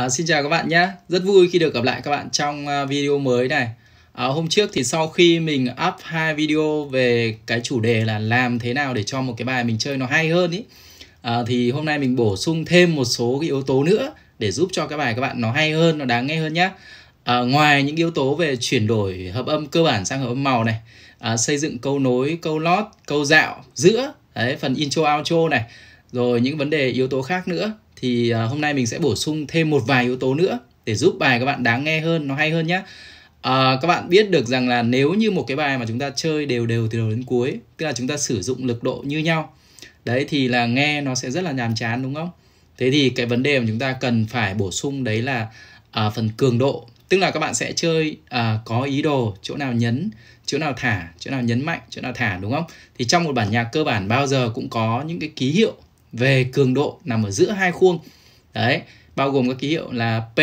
À, xin chào các bạn nhé, rất vui khi được gặp lại các bạn trong à, video mới này. À, hôm trước thì sau khi mình up hai video về cái chủ đề là làm thế nào để cho một cái bài mình chơi nó hay hơn ý, à, thì hôm nay mình bổ sung thêm một số cái yếu tố nữa để giúp cho cái bài các bạn nó hay hơn, nó đáng nghe hơn nhé. À, ngoài những yếu tố về chuyển đổi hợp âm cơ bản sang hợp âm màu này, à, xây dựng câu nối, câu lót, câu dạo giữa, đấy, phần intro outro này rồi những vấn đề yếu tố khác nữa thì à, hôm nay mình sẽ bổ sung thêm một vài yếu tố nữa để giúp bài các bạn đáng nghe hơn nó hay hơn nhé à, các bạn biết được rằng là nếu như một cái bài mà chúng ta chơi đều đều từ đầu đến cuối tức là chúng ta sử dụng lực độ như nhau đấy thì là nghe nó sẽ rất là nhàm chán đúng không thế thì cái vấn đề mà chúng ta cần phải bổ sung đấy là à, phần cường độ tức là các bạn sẽ chơi à, có ý đồ chỗ nào nhấn chỗ nào thả chỗ nào nhấn mạnh chỗ nào thả đúng không thì trong một bản nhạc cơ bản bao giờ cũng có những cái ký hiệu về cường độ nằm ở giữa hai khuôn. Đấy, bao gồm các ký hiệu là P,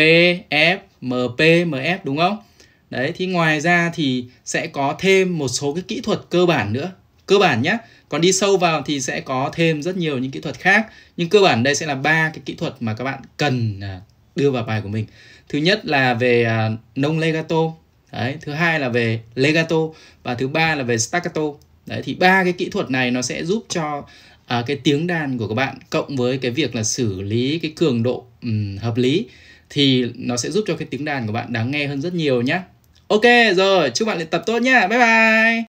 F, MP, MF đúng không? Đấy, thì ngoài ra thì sẽ có thêm một số cái kỹ thuật cơ bản nữa. Cơ bản nhé. Còn đi sâu vào thì sẽ có thêm rất nhiều những kỹ thuật khác. Nhưng cơ bản đây sẽ là ba cái kỹ thuật mà các bạn cần à, đưa vào bài của mình. Thứ nhất là về à, nông legato. Đấy, thứ hai là về legato và thứ ba là về staccato. Đấy thì ba cái kỹ thuật này nó sẽ giúp cho à, cái tiếng đàn của các bạn cộng với cái việc là xử lý cái cường độ um, hợp lý thì nó sẽ giúp cho cái tiếng đàn của bạn đáng nghe hơn rất nhiều nhé. Ok rồi, chúc bạn luyện tập tốt nhá. Bye bye.